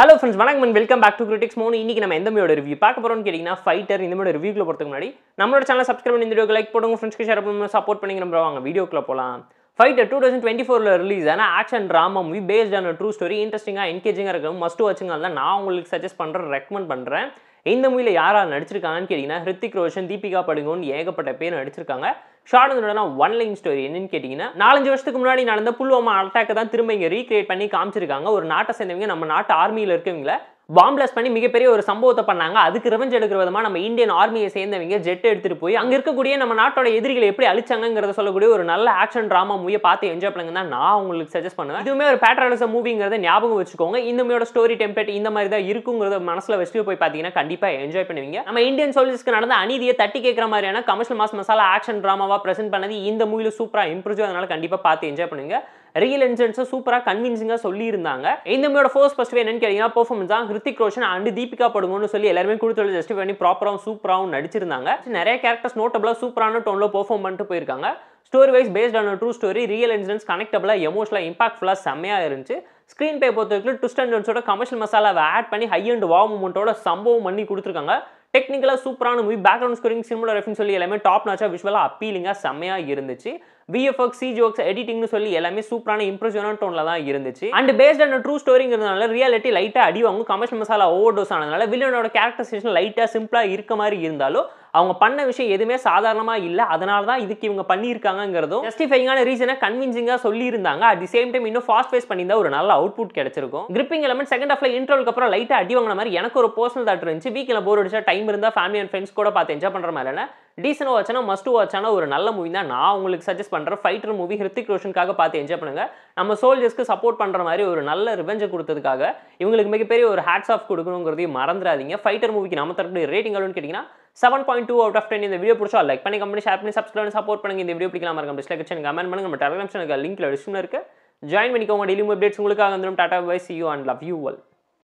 hello friends வணக்கம் and welcome back to critics Monu இன்றைக்கி நம்ம எந்த ரிவ்யூ பார்க்க போகிறோம்னு கேட்டிங்கன்னா ஃபைட்டர் இந்த மாதிரி ரிவ்யூக்கில் போகிறதுக்கு முன்னாடி நம்மளோட சேனல் சப்ஸ்கிரைப் பண்ணி இந்த வீடியோ லைக் போடுங்க ஃப்ரெண்ட்ஸ்க்கு ஷேர் பண்ணுங்க சப்போர்ட் பண்ணி நம்ம வாங்க வீடியோக்குள்ளே போகலாம் ஃபைட்டர் டூ தௌசண்ட் டுவெண்ட்டி ஃபோரில் ரிலீஸ் ஆனால் action drama movie based on true story இன்ட்ரெஸ்டிங்காக என்கேஜிங்காக இருக்கும் மஸ்ட் வாட்சிங்காக தான் நான் உங்களுக்கு சஜஸ்ட் பண்ணுறேன் ரெக்கமெண்ட் பண்ணுறேன் இந்த மூவியில் யாரால் நடிச்சிருக்காங்கன்னு கேட்டிங்கன்னா ஹிருத்திக் ரோஷன் தீபிகா படுகோன்னு ஏகப்பட்ட பேர் நடிச்சிருக்காங்க ஷார்ட் இருந்ததுனா ஒன் லைன் ஸ்டோரி என்னன்னு கேட்டிங்கன்னா நாலஞ்சு வருஷத்துக்கு முன்னாடி நடந்த புல்வாமா அட்டாக்கை தான் திரும்ப இங்கே ரீக்ரியேட் பண்ணி காமிச்சிருக்காங்க ஒரு நாட்டை சேர்ந்தவங்க நம்ம நாட்டு ஆர்மியில் இருக்கவங்கள பாம்பிளஸ் பண்ணி மிகப்பெரிய ஒரு சம்பவத்தை பண்ணாங்க அதுக்கு ரிவெஞ்ச் எடுக்கிற விதமாக நம்ம இந்தியன் ஆர்மியை சேர்ந்தவங்க ஜெட் எடுத்துகிட்டு போய் அங்கே இருக்கக்கூடிய நம்ம நாட்டோட எதிரிகளை எப்படி அழிச்சாங்கிறத சொல்லக்கூடிய ஒரு நல்ல ஆக்ஷன் ட்ராமா மூவியை பார்த்து என்ஜாய் பண்ணுங்க தான் நான் உங்களுக்கு சஜஸ்ட் பண்ணுவேன் இதுவுமே ஒரு பேட்ரலிசம் மூவிங்கிறத ஞாபகம் வச்சுக்கோங்க இந்த மாதிரியோட ஸ்டோரி டெம்ப்ளேட் இந்த மாதிரி தான் இருக்குங்கிறத மனசில் வச்சுட்டு போய் பார்த்தீங்கன்னா கண்டிப்பாக என்ஜாய் பண்ணுவீங்க நம்ம இந்தியன் சோல்ஜர்ஸ்க்கு நடந்த அநீதியை தட்டி கேட்குற மாதிரியான கமர்ஷியல் மாஸ் மசாலா ஆக்ஷன் ட்ராமாவாக ப்ரெசென்ட் பண்ணது இந்த மூவியில் சூப்பராக இம்ப்ரூவ் அதனால் கண்டிப்பாக பார்த்து என்ஜாய் பண்ணுங்க ரியல் இன்சிடென்ட்ஸை சூப்பராக கன்வின்சிங்காக சொல்லியிருந்தாங்க இந்த மூவியோட ஃபோர்ஸ் ஃபஸ்ட் என்னன்னு கேட்டிங்கன்னா பர்ஃபார்மன்ஸ் தான் ஹிருத்திக் ரோஷன் அண்ட் தீபிகா படுங்கன்னு சொல்லி எல்லாருமே கொடுத்து ஜஸ்ட் பண்ணி ப்ராப்பராகவும் சூப்பராகவும் நடிச்சிருந்தாங்க நிறைய கேரக்டர்ஸ் நோட்டபிளாக சூப்பரான டோனில் பெர்ஃபார்ம் பண்ணிட்டு போயிருக்காங்க ஸ்டோரி வைஸ் பேஸ்ட் ஆன ட்ரூ ஸ்டோரி ரியல் இன்சிடென்ட்ஸ் கனெக்டபிளாக எமோஷனலாக இம்பாக்ட்ஃபுல்லாக செம்மையாக இருந்துச்சு ஸ்க்ரீன் பே பொறுத்தவரைக்கும் ட்விஸ்ட் அண்ட் ஜோன்ஸோட கமர்ஷியல் மசாலாவை ஆட் பண்ணி ஹை அண்ட் வா மூமெண்ட்டோட சம்பவம் பண்ணி கொடுத்துருக்காங்க டெக்னிக்கலாக சூப்பரான மூவி பேக்ரவுண்ட் ஸ்கோரிங் சினிமோட ரெஃப்னு சொல்லி எல்லாமே டாப் நாச்சாக விஷுவலாக அப்பீலிங்காக செம்மையாக இருந்துச்சு விஎஃப்எக்ஸ் சிஜோக்ஸ் எடிட்டிங்னு சொல்லி எல்லாமே சூப்பரான இம்ப்ரெசிவான டோனில் தான் இருந்துச்சு அண்ட் பேஸ்ட் அண்ட் ட்ரூ ஸ்டோரிங்கிறதுனால ரியாலிட்டி லைட்டாக அடி வாங்கும் கமர்ஷியல் மசாலா ஓவர் டோஸ் ஆனதுனால வில்லனோட கேரக்டரைசேஷன் லைட்டாக சிம்பிளாக இருக்க மாதிரி இருந்தாலும் அவங்க பண்ண விஷயம் எதுவுமே சாதாரணமாக இல்லை அதனால தான் இதுக்கு இவங்க பண்ணியிருக்காங்கிறதும் ஜஸ்டிஃபைங்கான ரீசனை கன்வின்சிங்காக சொல்லியிருந்தாங்க அட் தி சேம் டைம் இன்னும் ஃபாஸ்ட் ஃபேஸ் பண்ணியிருந்தா ஒரு நல்ல அவுட்புட் கிடைச்சிருக்கும் கிரிப்பிங் எலமெண்ட் செகண்ட் ஹாஃப்ல இன்ட்ரோலுக்கு அப்புறம் லைட்டாக அடி வாங்கின மாதிரி எனக்கு ஒரு பர்சனல் தாட் இருந்துச்சு வீக்கில் போர் அடிச்சா டைம் இருந்தால் ஃபேமிலி அண்ட் ஃப்ரெண்ட்ஸ் கூட பார்த்து என்ஜாய் பண்ணுற மாதிரியான டீசனாக வச்சானா மஸ்ட் வாட்சான ஒரு நல்ல மூவி தான் நான் உங்களுக்கு சஜஸ்ட் பண்ணுற ஃபைட்டர் மூவி ஹிருத்திக் ரோஷனுக்காக பார்த்து என்ஜாய் பண்ணுங்கள் நம்ம சோல்ஜர்ஸ்க்கு சப்போர்ட் பண்ணுற மாதிரி ஒரு நல்ல ரிவெஞ்சை கொடுத்ததுக்காக இவங்களுக்கு மிகப்பெரிய ஒரு ஹேட்ஸ் ஆஃப் கொடுக்கணுங்கிறதையும் மறந்துடாதீங்க ஃபைட்டர் மூவிக்கு நம்ம தரக்கூடிய ரேட்டிங் எவ்வளோன்னு கேட்டிங்கன்னா seven point two out of ten இந்த வீடியோ பிடிச்சா லைக் பண்ணி கம்பெனி ஷேர் பண்ணி சப்ஸ்கிரைப் பண்ணி சப்போர்ட் பண்ணுங்க இந்த வீடியோ பிடிக்கலாம் இருக்கும் டிஸ்லைக் கமெண்ட் பண்ணுங்க நம்ம டெலிகிராம் சேனலுக்கு லிங்க்ல டிஸ்கிரிப்ஷன் இருக்குது ஜாயின் பண்ணிக்கோங்க டெய்லி அப்டேட்ஸ் உங்களுக்காக வந்துடும் tata bye see you and love you வல்